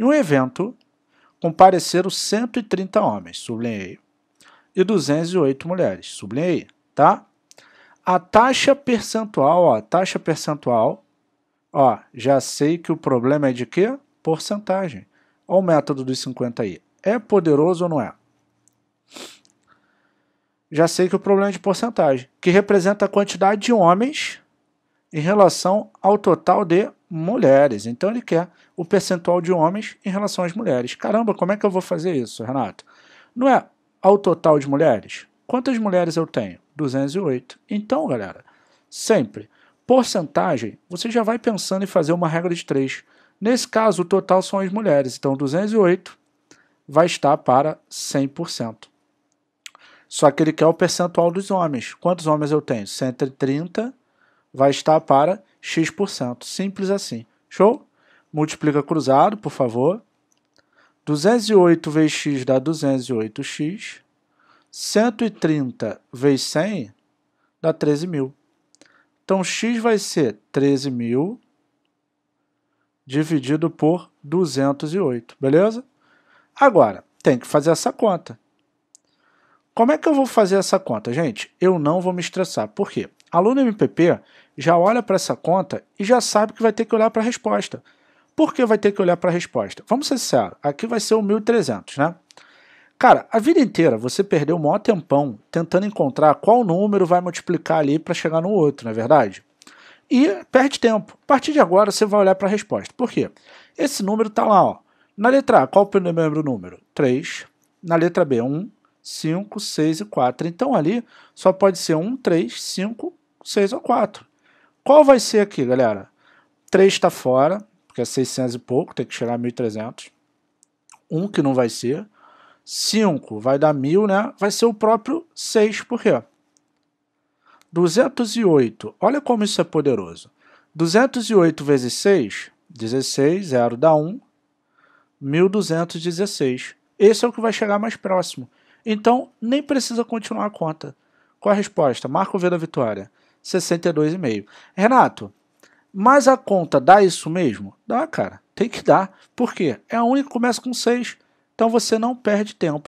Em um evento, compareceram 130 homens, sublinhei, e 208 mulheres, sublinhei, tá? A taxa percentual, ó, taxa percentual, ó, já sei que o problema é de quê? Porcentagem. Olha o método dos 50 aí. É poderoso ou não é? Já sei que o problema é de porcentagem, que representa a quantidade de homens em relação ao total de mulheres. Então ele quer o percentual de homens em relação às mulheres. Caramba, como é que eu vou fazer isso, Renato? Não é ao total de mulheres? Quantas mulheres eu tenho? 208. Então, galera, sempre porcentagem, você já vai pensando em fazer uma regra de três. Nesse caso, o total são as mulheres, então 208 vai estar para 100%. Só que ele quer o percentual dos homens. Quantos homens eu tenho? 130 vai estar para x%. Simples assim. Show? Multiplica cruzado, por favor. 208 vezes x dá 208x. 130 vezes 100 dá 13.000. Então, x vai ser 13.000 dividido por 208, beleza? Agora, tem que fazer essa conta. Como é que eu vou fazer essa conta, gente? Eu não vou me estressar. Por quê? Aluno MPP, já olha para essa conta e já sabe que vai ter que olhar para a resposta. Por que vai ter que olhar para a resposta? Vamos ser sinceros, aqui vai ser o 1.300, né? Cara, a vida inteira você perdeu o maior tempão tentando encontrar qual número vai multiplicar ali para chegar no outro, não é verdade? E perde tempo. A partir de agora você vai olhar para a resposta. Por quê? Esse número está lá, ó. Na letra A, qual o primeiro número? 3. Na letra B, 1, 5, 6 e 4. Então ali só pode ser 1, 3, 5, 6 ou 4. Qual vai ser aqui, galera? 3 está fora, porque é 600 e pouco, tem que chegar a 1.300. 1 um que não vai ser. 5 vai dar 1.000, né? Vai ser o próprio 6, por quê? 208, olha como isso é poderoso. 208 vezes 6, 16, 0 dá 1, 1.216. Esse é o que vai chegar mais próximo. Então, nem precisa continuar a conta. Qual a resposta? Marco V da vitória. 62,5. Renato, mas a conta dá isso mesmo? Dá, cara. Tem que dar. Por quê? É a única que começa com 6. Então você não perde tempo